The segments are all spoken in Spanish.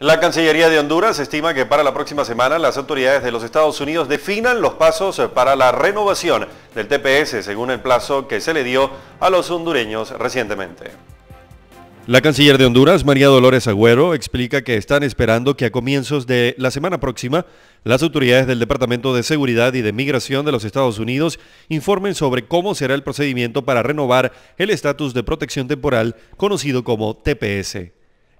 La Cancillería de Honduras estima que para la próxima semana las autoridades de los Estados Unidos definan los pasos para la renovación del TPS según el plazo que se le dio a los hondureños recientemente. La canciller de Honduras, María Dolores Agüero, explica que están esperando que a comienzos de la semana próxima las autoridades del Departamento de Seguridad y de Migración de los Estados Unidos informen sobre cómo será el procedimiento para renovar el estatus de protección temporal conocido como TPS.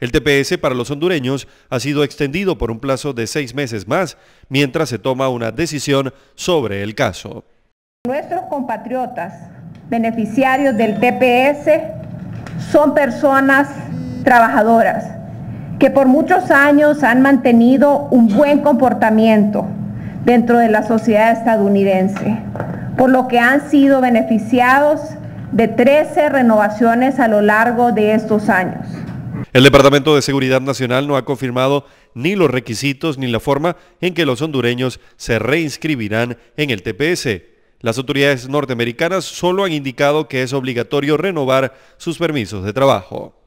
El TPS para los hondureños ha sido extendido por un plazo de seis meses más, mientras se toma una decisión sobre el caso. Nuestros compatriotas beneficiarios del TPS son personas trabajadoras que por muchos años han mantenido un buen comportamiento dentro de la sociedad estadounidense, por lo que han sido beneficiados de 13 renovaciones a lo largo de estos años. El Departamento de Seguridad Nacional no ha confirmado ni los requisitos ni la forma en que los hondureños se reinscribirán en el TPS. Las autoridades norteamericanas solo han indicado que es obligatorio renovar sus permisos de trabajo.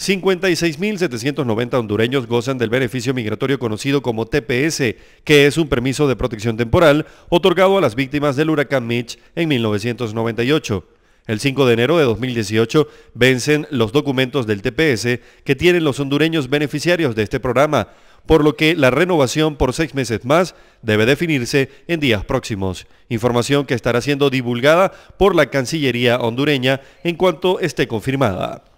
56.790 hondureños gozan del beneficio migratorio conocido como TPS, que es un permiso de protección temporal otorgado a las víctimas del huracán Mitch en 1998. El 5 de enero de 2018 vencen los documentos del TPS que tienen los hondureños beneficiarios de este programa, por lo que la renovación por seis meses más debe definirse en días próximos, información que estará siendo divulgada por la Cancillería hondureña en cuanto esté confirmada.